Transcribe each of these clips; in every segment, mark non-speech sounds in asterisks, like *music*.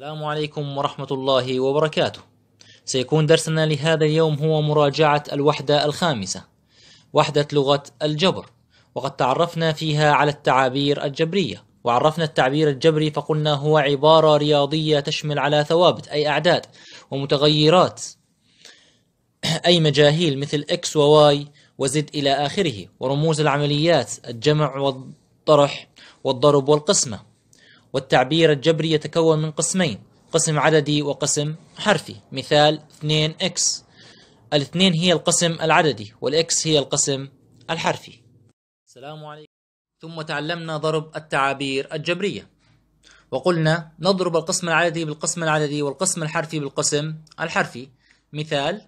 السلام عليكم ورحمة الله وبركاته. سيكون درسنا لهذا اليوم هو مراجعة الوحدة الخامسة، وحدة لغة الجبر، وقد تعرفنا فيها على التعابير الجبرية، وعرفنا التعبير الجبري فقلنا هو عبارة رياضية تشمل على ثوابت أي أعداد ومتغيرات أي مجاهيل مثل إكس وواي وزد إلى آخره، ورموز العمليات الجمع والطرح والضرب والقسمة. والتعبير الجبري يتكون من قسمين قسم عددي وقسم حرفي مثال 2x الاثنين هي القسم العددي والإكس هي القسم الحرفي السلام عليكم ثم تعلمنا ضرب التعابير الجبرية وقلنا نضرب القسم العددي بالقسم العددي والقسم الحرفي بالقسم الحرفي مثال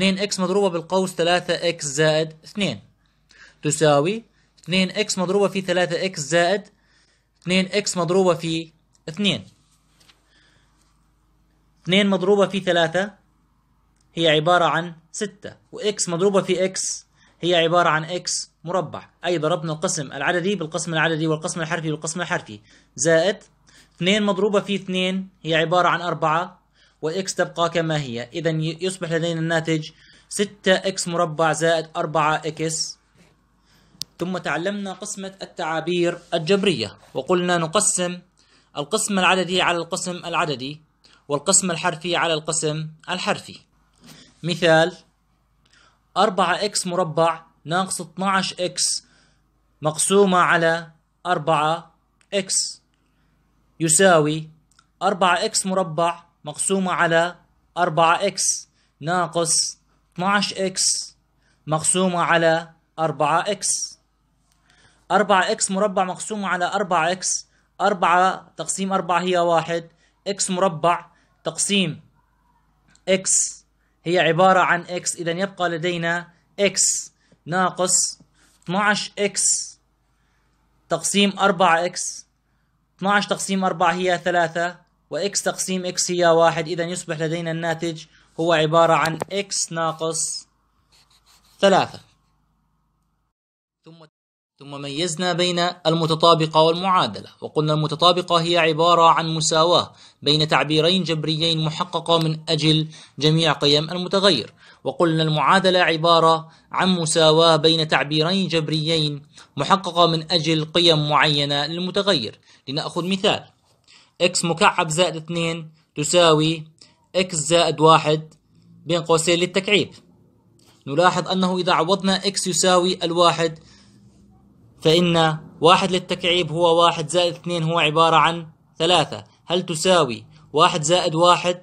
2x مضروبة بالقوس 3x زائد 2 تساوي 2x مضروبة في 3x زائد 2 اكس مضروبة في 2 2 مضروبة في 3 هي عبارة عن 6 واكس مضروبة في اكس هي عبارة عن اكس مربع أي ضربنا القسم العددي بالقسم العددي والقسم الحرفي بالقسم الحرفي زائد 2 مضروبة في 2 هي عبارة عن 4 واكس تبقى كما هي إذا يصبح لدينا الناتج 6 اكس مربع زائد 4 اكس ثم تعلمنا قسمة التعابير الجبرية وقلنا نقسم القسم العددي على القسم العددي والقسم الحرفي على القسم الحرفي مثال 4x مربع ناقص 12x مقسومة على 4x يساوي 4x مربع مقسومة على 4x ناقص 12x مقسومة على 4x 4 اكس مربع مقسوم على 4 اكس 4 تقسيم 4 هي 1 اكس مربع تقسيم اكس هي عبارة عن اكس اذا يبقى لدينا اكس ناقص 12 اكس تقسيم 4 اكس 12 تقسيم 4 هي 3 واكس تقسيم اكس هي 1 اذا يصبح لدينا الناتج هو عبارة عن اكس ناقص 3 ثم ثم ميزنا بين المتطابقة والمعادلة وقلنا المتطابقة هي عبارة عن مساواة بين تعبيرين جبريين محققة من أجل جميع قيم المتغير وقلنا المعادلة عبارة عن مساواة بين تعبيرين جبريين محققة من أجل قيم معينة للمتغير لنأخذ مثال x مكعب زائد 2 تساوي x زائد 1 بين قوسين للتكعيب نلاحظ أنه إذا عوضنا x يساوي الواحد فإن واحد للتكعيب هو واحد زائد اثنين هو عبارة عن ثلاثة هل تساوي واحد زائد واحد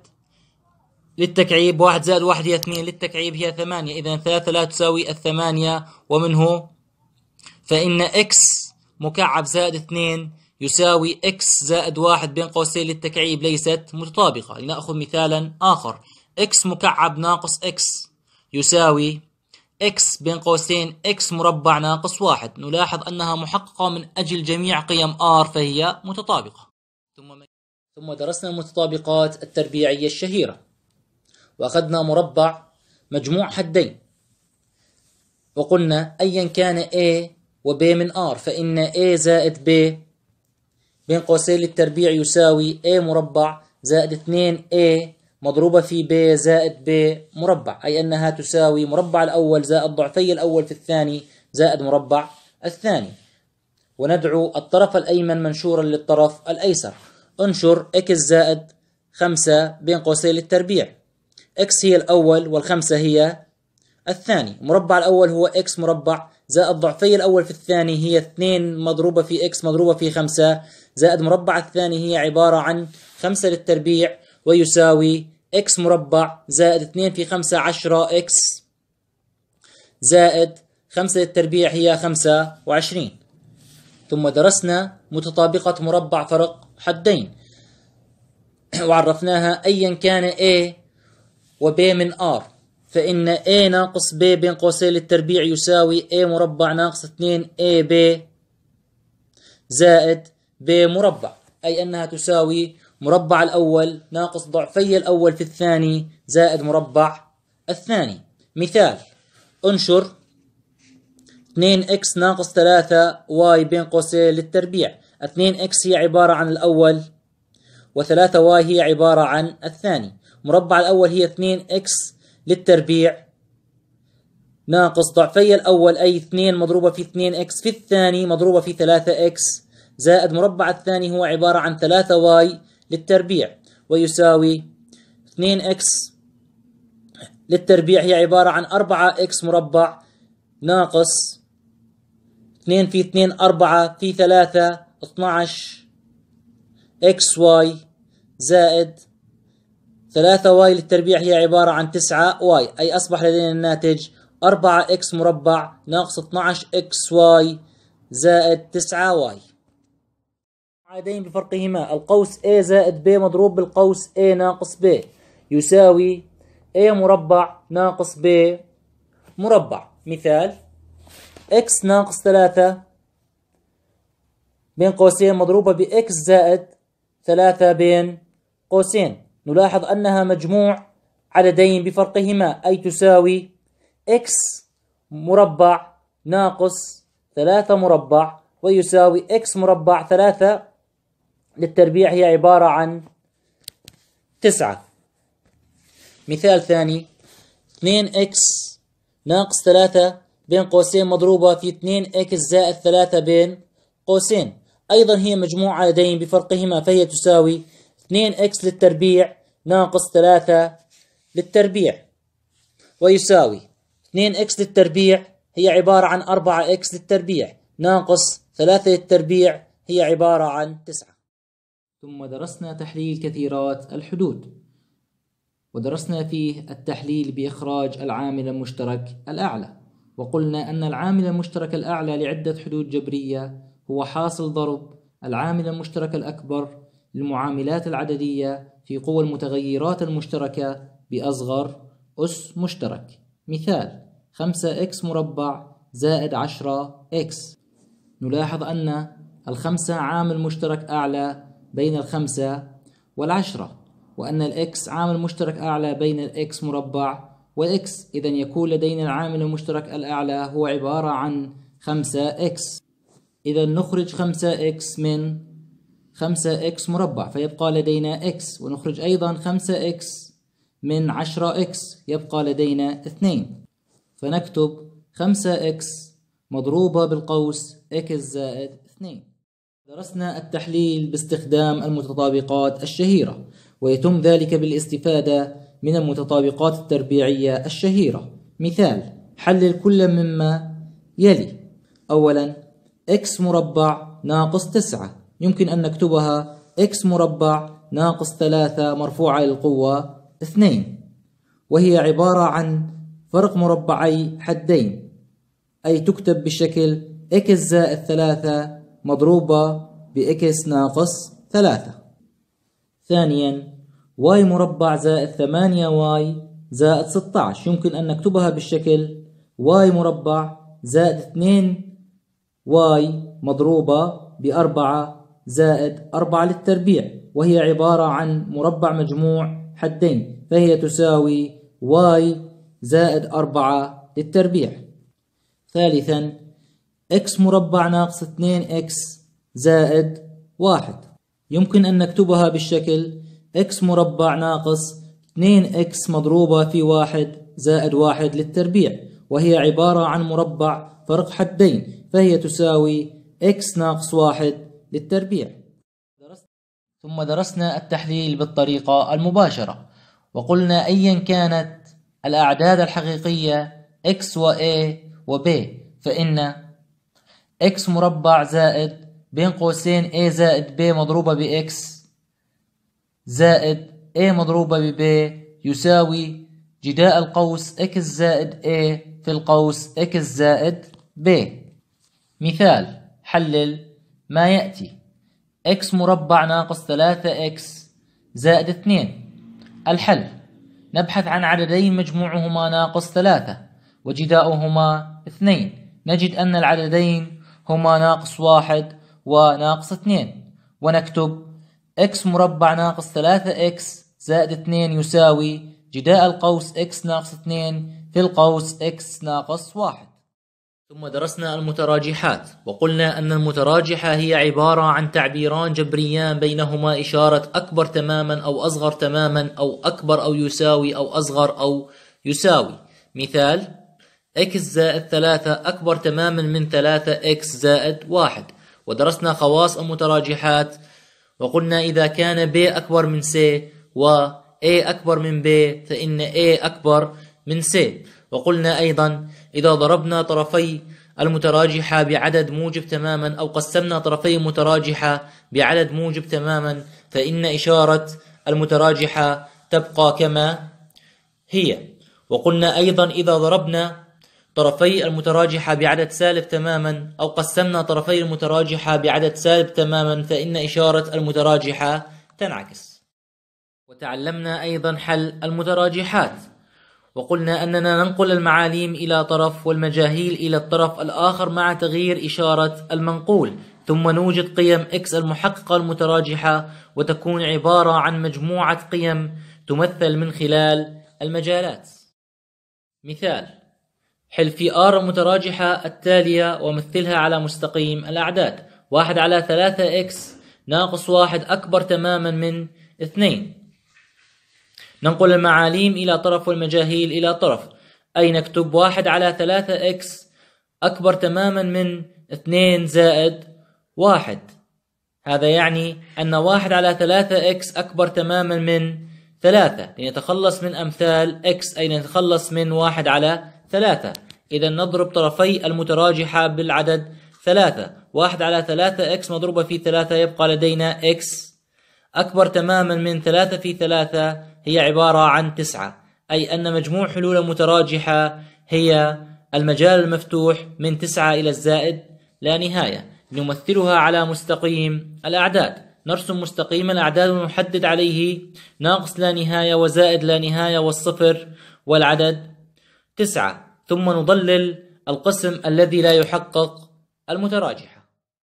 للتكعيب واحد زائد واحد هي اثنين للتكعيب هي ثمانية إذا ثلاثة لا تساوي الثمانية ومنه فإن إكس مكعب زائد اثنين يساوي إكس زائد واحد بين قوسين للتكعيب ليست متطابقة لنأخذ مثالا آخر إكس مكعب ناقص إكس يساوي x بين قوسين x مربع ناقص واحد نلاحظ أنها محققة من أجل جميع قيم r فهي متطابقة ثم درسنا المتطابقات التربيعية الشهيرة وأخذنا مربع مجموع حدين وقلنا أيا كان a و b من r فإن a زائد b بين قوسين للتربيع يساوي a مربع زائد 2a مضروبة في ب زائد ب مربع أي أنها تساوي مربع الأول زائد ضعفي الأول في الثاني زائد مربع الثاني وندعو الطرف الأيمن منشورا للطرف الأيسر انشر x زائد 5 بين قوسين للتربيع x هي الأول والخمسة هي الثاني مربع الأول هو x مربع زائد ضعفي الأول في الثاني هي 2 مضروبة في x مضروبة في 5 زائد مربع الثاني هي عبارة عن 5 للتربيع ويساوي اكس مربع زائد 2 في 5 10 اكس زائد 5 للتربيع هي 25 ثم درسنا متطابقة مربع فرق حدين *clears throat* وعرفناها أيا كان A و B من R فإن A ناقص B بين قوسين للتربيع يساوي A مربع ناقص 2 AB زائد B مربع أي أنها تساوي مربع الأول ناقص ضعفي الأول في الثاني زائد مربع الثاني مثال انشر 2x ناقص 3y بين قوسين للتربيع 2x هي عبارة عن الأول و3y هي عبارة عن الثاني مربع الأول هي 2x للتربيع ناقص ضعفي الأول أي 2 مضروبة في 2x في الثاني مضروبة في 3x زائد مربع الثاني هو عبارة عن 3y للتربيع ويساوي 2x للتربيع هي عبارة عن 4x مربع ناقص 2 في 2 4 في 3 12 xy زائد 3y للتربيع هي عبارة عن 9y أي أصبح لدينا الناتج 4x مربع ناقص 12xy زائد 9y عادين بفرقهما القوس A زائد B مضروب بالقوس A ناقص B يساوي A مربع ناقص B مربع مثال X ناقص 3 بين قوسين مضروبة ب X زائد 3 بين قوسين نلاحظ أنها مجموع عددين بفرقهما أي تساوي X مربع ناقص 3 مربع ويساوي X مربع 3 للتربيع هي عبارة عن تسعة مثال ثاني 2x ناقص 3 بين قوسين مضروبة في 2x زائد 3 بين قوسين أيضا هي مجموعة لدين بفرقهما فهي تساوي 2x للتربيع ناقص 3 للتربيع ويساوي 2x للتربيع هي عبارة عن 4x للتربيع ناقص 3 للتربيع هي عبارة عن 9 ثم درسنا تحليل كثيرات الحدود ودرسنا فيه التحليل بإخراج العامل المشترك الأعلى وقلنا أن العامل المشترك الأعلى لعدة حدود جبرية هو حاصل ضرب العامل المشترك الأكبر للمعاملات العددية في قوى المتغيرات المشتركة بأصغر أس مشترك مثال 5x مربع زائد 10x نلاحظ أن الخمسة عامل مشترك أعلى بين الخمسة والعشرة وأن الإكس عامل مشترك أعلى بين الإكس مربع والإكس إذا يكون لدينا العامل المشترك الأعلى هو عبارة عن خمسة إكس إذا نخرج خمسة إكس من خمسة إكس مربع فيبقى لدينا إكس ونخرج أيضا خمسة إكس من عشرة إكس يبقى لدينا اثنين فنكتب خمسة إكس مضروبة بالقوس إكس زائد اثنين درسنا التحليل باستخدام المتطابقات الشهيرة ويتم ذلك بالاستفادة من المتطابقات التربيعية الشهيرة مثال حلل كل مما يلي أولا x مربع ناقص 9 يمكن أن نكتبها x مربع ناقص 3 مرفوعة للقوة 2 وهي عبارة عن فرق مربعي حدين أي تكتب بشكل x زائد 3 مضروبة بإكس ناقص ثلاثة ثانيا واي مربع زائد ثمانية واي زائد ستة يمكن أن نكتبها بالشكل واي مربع زائد اثنين واي مضروبة بأربعة زائد أربعة للتربيع وهي عبارة عن مربع مجموع حدين فهي تساوي واي زائد أربعة للتربيع ثالثا x مربع ناقص 2x زائد 1 يمكن أن نكتبها بالشكل x مربع ناقص 2x مضروبة في 1 زائد 1 للتربيع وهي عبارة عن مربع فرق حدين فهي تساوي x ناقص 1 للتربيع ثم درسنا التحليل بالطريقة المباشرة وقلنا أيا كانت الأعداد الحقيقية x و a و b فإن اكس مربع زائد بين قوسين a زائد b مضروبة باكس زائد a مضروبة بb يساوي جداء القوس x زائد a في القوس x زائد b مثال حلل ما يأتي x مربع ناقص 3x زائد 2 الحل نبحث عن عددين مجموعهما ناقص 3 وجداؤهما 2 نجد أن العددين هما ناقص واحد وناقص اثنين ونكتب x مربع ناقص ثلاثة x زائد اثنين يساوي جداء القوس x ناقص اثنين في القوس x ناقص واحد ثم درسنا المتراجحات وقلنا أن المتراجحة هي عبارة عن تعبيران جبريان بينهما إشارة أكبر تماما أو أصغر تماما أو أكبر أو يساوي أو أصغر أو يساوي مثال x زائد 3 أكبر تماما من 3 x زائد 1 ودرسنا خواص المتراجحات وقلنا إذا كان b أكبر من c و a أكبر من b فإن a أكبر من c وقلنا أيضا إذا ضربنا طرفي المتراجحة بعدد موجب تماما أو قسمنا طرفي المتراجحة بعدد موجب تماما فإن إشارة المتراجحة تبقى كما هي وقلنا أيضا إذا ضربنا طرفي المتراجحة بعدد سالب تماما أو قسمنا طرفي المتراجحة بعدد سالب تماما فإن إشارة المتراجحة تنعكس وتعلمنا أيضا حل المتراجحات وقلنا أننا ننقل المعاليم إلى طرف والمجاهيل إلى الطرف الآخر مع تغيير إشارة المنقول ثم نوجد قيم x المحققة المتراجحة وتكون عبارة عن مجموعة قيم تمثل من خلال المجالات مثال حل في آر المتراجحة التالية ومثلها على مستقيم الأعداد واحد على ثلاثة إكس ناقص واحد أكبر تماما من اثنين ننقل المعاليم إلى طرف والمجاهيل إلى طرف أي نكتب واحد على ثلاثة إكس أكبر تماما من اثنين زائد واحد هذا يعني أن واحد على ثلاثة إكس أكبر تماما من ثلاثة لنتخلص من أمثال إكس أي نتخلص من واحد على ثلاثة إذا نضرب طرفي المتراجحة بالعدد ثلاثة واحد على ثلاثة إكس مضروبة في ثلاثة يبقى لدينا إكس أكبر تماما من ثلاثة في ثلاثة هي عبارة عن تسعة أي أن مجموع حلول متراجحة هي المجال المفتوح من تسعة إلى الزائد لا نهاية نمثلها على مستقيم الأعداد نرسم مستقيم الأعداد ونحدد عليه ناقص لا نهاية وزائد لا نهاية والصفر والعدد تسعة ثم نضلل القسم الذي لا يحقق المتراجحة